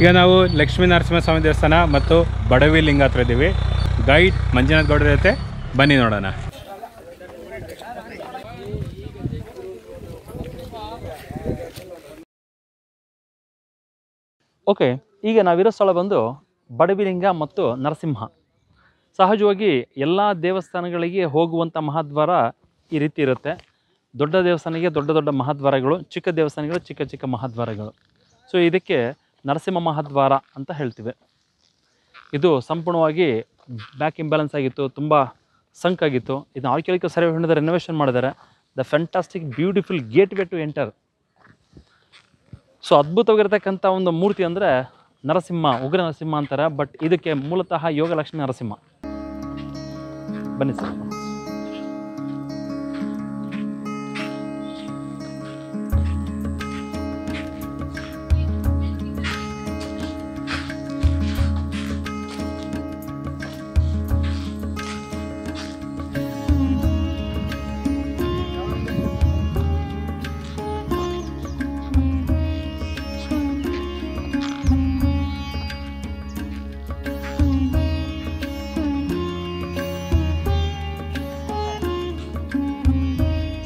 ಈಗ ನಾವು ಲಕ್ಷ್ಮೀ ನರಸಿಂಹಸ್ವಾಮಿ ದೇವಸ್ಥಾನ ಮತ್ತು ಬಡವಿ ಲಿಂಗ ಹತ್ರ ಇದ್ದೀವಿ ಗೈಡ್ ಮಂಜುನಾಥ್ ಗೌಡರ ಜೊತೆ ಬನ್ನಿ ನೋಡೋಣ ಓಕೆ ಈಗ ನಾವಿರೋ ಸ್ಥಳ ಬಂದು ಬಡವಿಲಿಂಗ ಮತ್ತು ನರಸಿಂಹ ಸಹಜವಾಗಿ ಎಲ್ಲ ದೇವಸ್ಥಾನಗಳಿಗೆ ಹೋಗುವಂಥ ಮಹಾದ್ವಾರ ಈ ರೀತಿ ಇರುತ್ತೆ ದೊಡ್ಡ ದೇವಸ್ಥಾನಕ್ಕೆ ದೊಡ್ಡ ದೊಡ್ಡ ಮಹಾದ್ವಾರಗಳು ಚಿಕ್ಕ ದೇವಸ್ಥಾನಗಳು ಚಿಕ್ಕ ಚಿಕ್ಕ ಮಹಾದ್ವಾರಗಳು ಸೊ ಇದಕ್ಕೆ ನರಸಿಂಹ ಮಹಾದ್ವಾರ ಅಂತ ಹೇಳ್ತೀವಿ ಇದು ಸಂಪೂರ್ಣವಾಗಿ ಬ್ಯಾಕ್ ಇಂಬ್ಯಾಲೆನ್ಸ್ ಆಗಿತ್ತು ತುಂಬ ಸಂಕಾಗಿತ್ತು ಇದನ್ನು ಆರ್ಕ್ಯಾಲಿಕಲ್ ಸರ್ವೆ ಹೊಂದಿದ ರೆನೋವೇಷನ್ ಮಾಡಿದ್ದಾರೆ the fantastic beautiful gateway to enter so ಅದ್ಭುತವಾಗಿರ್ತಕ್ಕಂಥ ಒಂದು ಮೂರ್ತಿ ಅಂದರೆ ನರಸಿಂಹ ಉಗ್ರ ನರಸಿಂಹ ಅಂತಾರೆ ಬಟ್ ಇದಕ್ಕೆ ಮೂಲತಃ ಯೋಗಲಕ್ಷ್ಮಿ ನರಸಿಂಹ ಬನ್ನಿ ಸರ್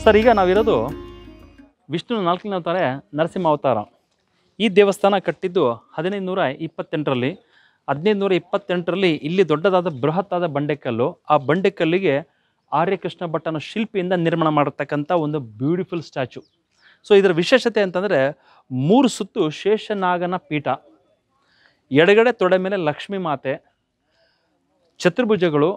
ಸರ್ ಈಗ ನಾವಿರೋದು ವಿಷ್ಣುವಿನ ನಾಲ್ಕನೇ ಅವತಾರ ನರಸಿಂಹ ಅವತಾರ ಈ ದೇವಸ್ಥಾನ ಕಟ್ಟಿದ್ದು ಹದಿನೈದು ನೂರ ಇಪ್ಪತ್ತೆಂಟರಲ್ಲಿ ಹದಿನೈದು ನೂರ ಇಪ್ಪತ್ತೆಂಟರಲ್ಲಿ ಇಲ್ಲಿ ದೊಡ್ಡದಾದ ಬೃಹತ್ತಾದ ಬಂಡೆಕಲ್ಲು ಆ ಬಂಡೆಕಲ್ಲಿಗೆ ಆರ್ಯಕೃಷ್ಣ ಭಟ್ಟನ ಶಿಲ್ಪಿಯಿಂದ ನಿರ್ಮಾಣ ಮಾಡಿರ್ತಕ್ಕಂಥ ಒಂದು ಬ್ಯೂಟಿಫುಲ್ ಸ್ಟ್ಯಾಚು ಸೊ ಇದರ ವಿಶೇಷತೆ ಅಂತಂದರೆ ಮೂರು ಸುತ್ತು ಶೇಷನಾಗನ ಪೀಠ ಎಡಗಡೆ ತೊಡೆ ಮೇಲೆ ಲಕ್ಷ್ಮೀ ಮಾತೆ ಚತುರ್ಭುಜಗಳು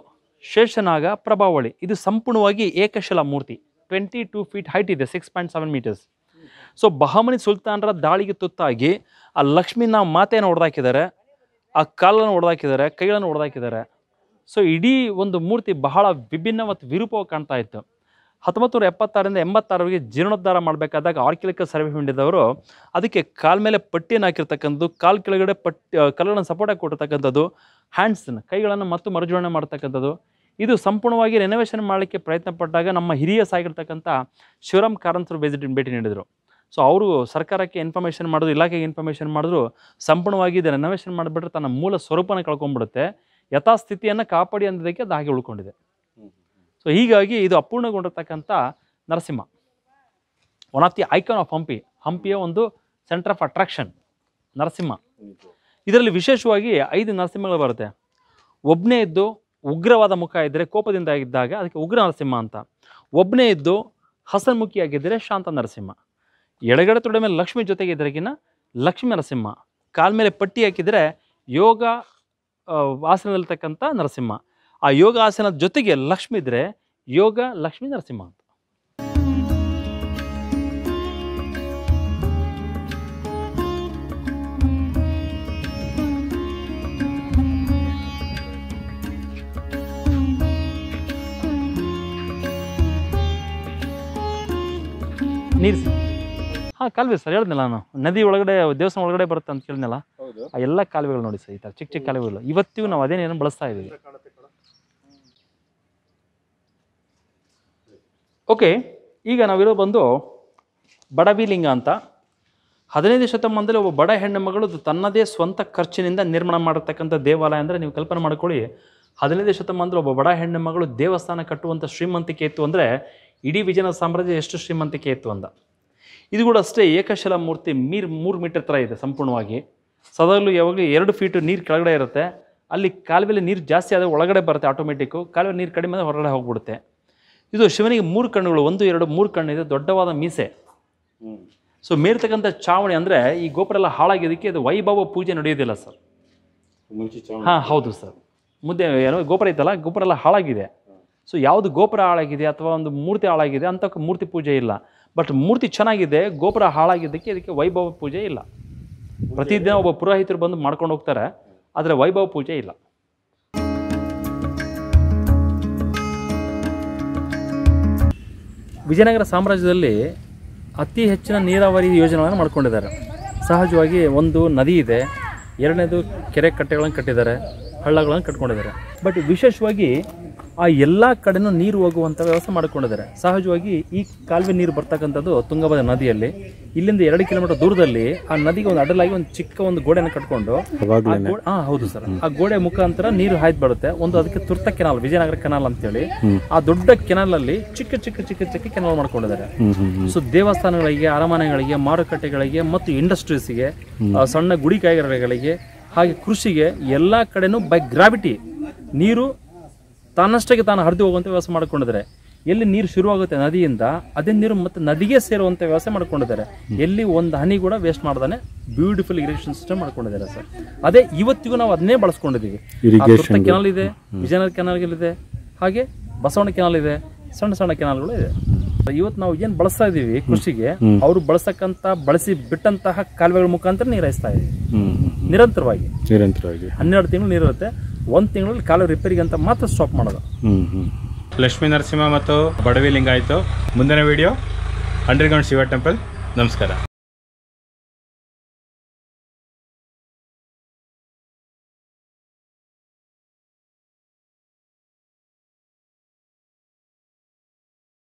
ಶೇಷನಾಗ ಪ್ರಭಾವಳಿ ಇದು ಸಂಪೂರ್ಣವಾಗಿ ಏಕಶಿಲಾ ಮೂರ್ತಿ ಟ್ವೆಂಟಿ ಟೂ ಫೀಟ್ ಹೈಟ್ ಇದೆ six point seven metres so Bahmani ಸುಲ್ತಾನರ ದಾಳಿಗೆ ತುತ್ತಾಗಿ ಆ ಲಕ್ಷ್ಮಿನ ಮಾತೆಯನ್ನು ಹೊಡೆದಾಕಿದ್ದಾರೆ ಆ ಕಾಲನ್ನು ಹೊಡೆದಾಕಿದ್ದಾರೆ ಕೈಗಳನ್ನು ಹೊಡೆದಾಕಿದ್ದಾರೆ ಸೊ ಇಡೀ ಒಂದು ಮೂರ್ತಿ ಬಹಳ ವಿಭಿನ್ನ ಮತ್ತು ವಿರೂಪವಾಗಿ ಕಾಣ್ತಾ ಇತ್ತು ಹತ್ತೊಂಬತ್ತು ನೂರ ಎಪ್ಪತ್ತಾರರಿಂದ ಎಂಬತ್ತಾರವರೆಗೆ ಜೀರ್ಣೋದ್ಧಾರ ಮಾಡಬೇಕಾದಾಗ ಆರ್ಕಿಲಿಕಲ್ ಸರ್ವೆ ಹೊಂದಿದವರು ಅದಕ್ಕೆ ಕಾಲ್ ಮೇಲೆ ಪಟ್ಟಿಯನ್ನು ಹಾಕಿರ್ತಕ್ಕಂಥದ್ದು ಕಾಲು ಕೆಳಗಡೆ ಪಟ್ಟಿ ಕಲ್ಲನ್ನು ಸಪೋರ್ಟಾಗಿ ಕೊಟ್ಟಿರ್ತಕ್ಕಂಥದ್ದು ಹ್ಯಾಂಡ್ಸನ್ನು ಕೈಗಳನ್ನು ಮತ್ತು ಮರುಜೋಡಣೆ ಮಾಡ್ತಕ್ಕಂಥದ್ದು ಇದು ಸಂಪೂರ್ಣವಾಗಿ ರೆನೋವೇಷನ್ ಮಾಡಲಿಕ್ಕೆ ಪ್ರಯತ್ನ ಪಟ್ಟಾಗ ನಮ್ಮ ಹಿರಿಯ ಸಾಗಿರ್ತಕ್ಕಂಥ ಶಿವರಾಮ್ ಕಾರಂತರು ವಿಸಿಟ್ ಭೇಟಿ ನೀಡಿದರು ಸೊ ಅವರು ಸರ್ಕಾರಕ್ಕೆ ಇನ್ಫಾರ್ಮೇಷನ್ ಮಾಡಿದ್ರು ಇಲಾಖೆಗೆ ಇನ್ಫಾರ್ಮೇಷನ್ ಮಾಡಿದ್ರು ಸಂಪೂರ್ಣವಾಗಿ ಇದು ರೆನೋವೇಷನ್ ಮಾಡಿಬಿಟ್ರೆ ತನ್ನ ಮೂಲ ಸ್ವರೂಪನ ಕಳ್ಕೊಂಡ್ಬಿಡುತ್ತೆ ಯಥಾಸ್ಥಿತಿಯನ್ನು ಕಾಪಾಡಿ ಅನ್ನೋದಕ್ಕೆ ಅದು ಹಾಗೆ ಉಳ್ಕೊಂಡಿದೆ ಸೊ ಹೀಗಾಗಿ ಇದು ಅಪೂರ್ಣಗೊಂಡಿರ್ತಕ್ಕಂಥ Narasimha one of the icon of Hampi ಹಂಪಿಯ ಒಂದು ಸೆಂಟರ್ ಆಫ್ ಅಟ್ರಾಕ್ಷನ್ ನರಸಿಂಹ ಇದರಲ್ಲಿ ವಿಶೇಷವಾಗಿ ಐದು ನರಸಿಂಹಗಳು ಬರುತ್ತೆ ಒಬ್ಬನೇ ಇದ್ದು ಉಗ್ರವಾದ ಮುಖ ಇದ್ದರೆ ಕೋಪದಿಂದ ಇದ್ದಾಗ ಅದಕ್ಕೆ ಉಗ್ರ ನರಸಿಂಹ ಅಂತ ಒಬ್ಬನೇ ಇದ್ದು ಹಸನ್ಮುಖಿಯಾಗಿದ್ದರೆ ಶಾಂತ ನರಸಿಂಹ ಎಡಗಡೆ ತೊಡೆ ಮೇಲೆ ಲಕ್ಷ್ಮಿ ಜೊತೆಗೆ ಇದ್ರಗಿನ ಲಕ್ಷ್ಮೀ ನರಸಿಂಹ ಕಾಲ ಮೇಲೆ ಪಟ್ಟಿ ಹಾಕಿದರೆ ಯೋಗ ಆಸನದಲ್ಲಿರ್ತಕ್ಕಂಥ ನರಸಿಂಹ ಆ ಯೋಗ ಆಸನದ ಜೊತೆಗೆ ಲಕ್ಷ್ಮಿ ಇದ್ದರೆ ಯೋಗ ಲಕ್ಷ್ಮೀ ನರಸಿಂಹ ಅಂತ ನೀರು ಹಾ ಕಾಲುವೆ ಸರ್ ಹೇಳಿದ್ನಲ್ಲ ನಾನು ನದಿ ಒಳಗಡೆ ದೇವಸ್ಥಾನ ಒಳಗಡೆ ಬರುತ್ತೆ ಅಂತ ಕೇಳಿದ್ನಲ್ಲ ಆ ಎಲ್ಲ ಕಾಲುವೆಗಳು ನೋಡಿ ಸರ್ ಈ ಥರ ಚಿಕ್ಕ ಚಿಕ್ಕ ಕಾಲುವೆಗಳು ಇವತ್ತಿಗೂ ನಾವು ಅದೇನೇನು ಬಳಸ್ತಾ ಇದೀವಿ ಓಕೆ ಈಗ ನಾವಿರೋ ಬಂದು ಬಡವಿಲಿಂಗ ಅಂತ ಹದಿನೈದು ಶತಮಾನದಲ್ಲಿ ಒಬ್ಬ ಬಡ ಹೆಣ್ಣು ಮಗಳು ತನ್ನದೇ ಸ್ವಂತ ಖರ್ಚಿನಿಂದ ನಿರ್ಮಾಣ ಮಾಡಿರ್ತಕ್ಕಂಥ ದೇವಾಲಯ ಅಂದರೆ ನೀವು ಕಲ್ಪನೆ ಮಾಡ್ಕೊಳ್ಳಿ ಹದಿನೈದು ಶತಮಾನದಲ್ಲಿ ಒಬ್ಬ ಬಡ ಹೆಣ್ಣು ಮಗಳು ದೇವಸ್ಥಾನ ಕಟ್ಟುವಂಥ ಶ್ರೀಮಂತಿಕೆ ಇತ್ತು ಅಂದರೆ ಇಡೀ ವಿಜಯನ ಸಾಮ್ರಾಜ್ಯ ಎಷ್ಟು ಶ್ರೀಮಂತಿಕೆ ಇತ್ತು ಅಂದ ಇದು ಕೂಡ ಅಷ್ಟೇ ಏಕಶಿಲಾ ಮೂರ್ತಿ ಮೀರ್ ಮೂರು ಮೀಟರ್ ಥರ ಇದೆ ಸಂಪೂರ್ಣವಾಗಿ ಸದಾಗಲೂ ಯಾವಾಗಲೂ ಎರಡು ಫೀಟು ನೀರು ಕೆಳಗಡೆ ಇರುತ್ತೆ ಅಲ್ಲಿ ಕಾಲುವೆಲಿ ನೀರು ಜಾಸ್ತಿ ಆದರೆ ಒಳಗಡೆ ಬರುತ್ತೆ ಆಟೋಮೆಟಿಕ್ಕು ಕಾಲುವೆ ನೀರು ಕಡಿಮೆ ಆದರೆ ಹೊರಗಡೆ ಹೋಗಿಬಿಡುತ್ತೆ ಇದು ಶಿವನಿಗೆ ಮೂರು ಕಣ್ಣುಗಳು ಒಂದು ಎರಡು ಮೂರು ಕಣ್ಣಿದೆ ದೊಡ್ಡವಾದ ಮೀಸೆ ಸೊ ಮೇರ್ತಕ್ಕಂಥ ಚಾವಣಿ ಅಂದರೆ ಈ ಗೋಪುರ ಎಲ್ಲ ಹಾಳಾಗಿದ್ದಕ್ಕೆ ಇದು ವೈಭವ ಪೂಜೆ ನಡೆಯೋದಿಲ್ಲ ಸರ್ ಹಾಂ ಹೌದು ಸರ್ ಮುದ್ದೆ ಏನೋ ಗೋಪುರ ಇತ್ತಲ್ಲ ಗೋಪುರ ಎಲ್ಲ ಹಾಳಾಗಿದೆ ಸೊ ಯಾವುದು ಗೋಪುರ ಹಾಳಾಗಿದೆ ಅಥವಾ ಒಂದು ಮೂರ್ತಿ ಹಾಳಾಗಿದೆ ಅಂತಕ್ಕ ಮೂರ್ತಿ ಪೂಜೆ ಇಲ್ಲ ಬಟ್ ಮೂರ್ತಿ ಚೆನ್ನಾಗಿದೆ ಗೋಪುರ ಹಾಳಾಗಿದ್ದಕ್ಕೆ ಇದಕ್ಕೆ ವೈಭವ ಪೂಜೆ ಇಲ್ಲ ಪ್ರತಿದಿನ ಒಬ್ಬ ಪುರೋಹಿತರು ಬಂದು ಮಾಡ್ಕೊಂಡು ಹೋಗ್ತಾರೆ ಆದರೆ ವೈಭವ ಪೂಜೆ ಇಲ್ಲ ವಿಜಯನಗರ ಸಾಮ್ರಾಜ್ಯದಲ್ಲಿ ಅತಿ ಹೆಚ್ಚಿನ ನೀರಾವರಿ ಯೋಜನೆಗಳನ್ನು ಮಾಡ್ಕೊಂಡಿದ್ದಾರೆ ಸಹಜವಾಗಿ ಒಂದು ನದಿ ಇದೆ ಎರಡನೇದು ಕೆರೆ ಕಟ್ಟೆಗಳನ್ನು ಕಟ್ಟಿದ್ದಾರೆ ಹಳ್ಳಗಳನ್ನು ಕಟ್ಕೊಂಡಿದ್ದಾರೆ ಬಟ್ ವಿಶೇಷವಾಗಿ ಆ ಎಲ್ಲ ಕಡೆನೂ ನೀರು ಹೋಗುವಂಥ ವ್ಯವಸ್ಥೆ ಮಾಡಿಕೊಂಡಿದ್ದಾರೆ ಸಹಜವಾಗಿ ಈ ಕಾಲುವೆ ನೀರು ಬರ್ತಕ್ಕಂಥದ್ದು ತುಂಗಭದ್ರ ನದಿಯಲ್ಲಿ ಇಲ್ಲಿಂದ ಎರಡು ಕಿಲೋಮೀಟರ್ ದೂರದಲ್ಲಿ ಆ ನದಿಗೆ ಒಂದು ಅಡಲಾಗಿ ಒಂದು ಚಿಕ್ಕ ಒಂದು ಗೋಡೆನ ಕಟ್ಕೊಂಡು ಹಾಂ ಹೌದು ಸರ್ ಆ ಗೋಡೆ ಮುಖಾಂತರ ನೀರು ಹಾಯ್ದು ಬರುತ್ತೆ ಒಂದು ಅದಕ್ಕೆ ತುರ್ತ ಕೆನಾಲ್ ವಿಜಯನಗರ ಕೆನಾಲ್ ಅಂತೇಳಿ ಆ ದೊಡ್ಡ ಕೆನಾಲ್ ಅಲ್ಲಿ ಚಿಕ್ಕ ಚಿಕ್ಕ ಚಿಕ್ಕ ಚಿಕ್ಕ ಕೆನಾಲ್ ಮಾಡ್ಕೊಂಡಿದ್ದಾರೆ ಸೊ ದೇವಸ್ಥಾನಗಳಿಗೆ ಅರಮನೆಗಳಿಗೆ ಮಾರುಕಟ್ಟೆಗಳಿಗೆ ಮತ್ತು ಇಂಡಸ್ಟ್ರೀಸ್ಗೆ ಸಣ್ಣ ಗುಡಿ ಕೈಗಾರಿಕೆಗಳಿಗೆ ಹಾಗೆ ಕೃಷಿಗೆ ಎಲ್ಲಾ ಕಡೆನೂ ಬೈ ಗ್ರಾವಿಟಿ ನೀರು ತಾನಷ್ಟಕ್ಕೆ ತಾನು ಹರಿದು ಹೋಗುವಂಥ ವ್ಯವಸ್ಥೆ ಮಾಡಿಕೊಂಡಿದ್ದಾರೆ ಎಲ್ಲಿ ನೀರು ಶುರುವಾಗುತ್ತೆ ನದಿಯಿಂದ ಅದೇ ನೀರು ಮತ್ತೆ ನದಿಗೆ ಸೇರುವಂತ ವ್ಯವಸ್ಥೆ ಮಾಡ್ಕೊಂಡಿದ್ದಾರೆ ಎಲ್ಲಿ ಒಂದು ಹನಿ ಕೂಡ ವೇಸ್ಟ್ ಮಾಡ್ದಾನೆ ಬ್ಯೂಟಿಫುಲ್ ಇರಿಗೇಷನ್ ಸಿಸ್ಟಮ್ ಮಾಡ್ಕೊಂಡಿದ್ದಾರೆ ಸರ್ ಅದೇ ಇವತ್ತಿಗೂ ನಾವು ಅದನ್ನೇ ಬಳಸ್ಕೊಂಡಿದ್ದೀವಿ ಕೆನಾಲ್ ಇದೆ ವಿಜಯನಗರ ಕೆನಾಲ್ಗಳಿದೆ ಹಾಗೆ ಬಸವಣ್ಣ ಕೆನಾಲ್ ಇದೆ ಸಣ್ಣ ಸಣ್ಣ ಕೆನಾಲ್ಗಳು ಇದೆ ಇವತ್ತು ನಾವು ಏನು ಬಳಸ್ತಾ ಇದ್ದೀವಿ ಕೃಷಿಗೆ ಅವರು ಬಳಸಕ್ಕಂತ ಬಳಸಿ ಬಿಟ್ಟಂತಹ ಕಾಲುವೆಗಳ ಮುಖಾಂತರ ನೀರೈಸ್ತಾ ಇದ್ದೀವಿ ನಿರಂತರವಾಗಿ ನಿರಂತರವಾಗಿ ಹನ್ನೆರಡು ತಿಂಗಳು ನೀರಿರುತ್ತೆ ಒಂದು ತಿಂಗಳಲ್ಲಿ ಕಾಲು ರಿಪೇರಿಗೆ ಅಂತ ಮಾತ್ರ ಸ್ಟಾಪ್ ಮಾಡೋದು ಲಕ್ಷ್ಮೀ ನರಸಿಂಹ ಮತ್ತು ಬಡವಿ ಲಿಂಗಾಯಿತು ಮುಂದಿನ ವಿಡಿಯೋ ಅಂಡರ್ಗ್ರೌಂಡ್ ಶಿವ ಟೆಂಪಲ್ ನಮಸ್ಕಾರ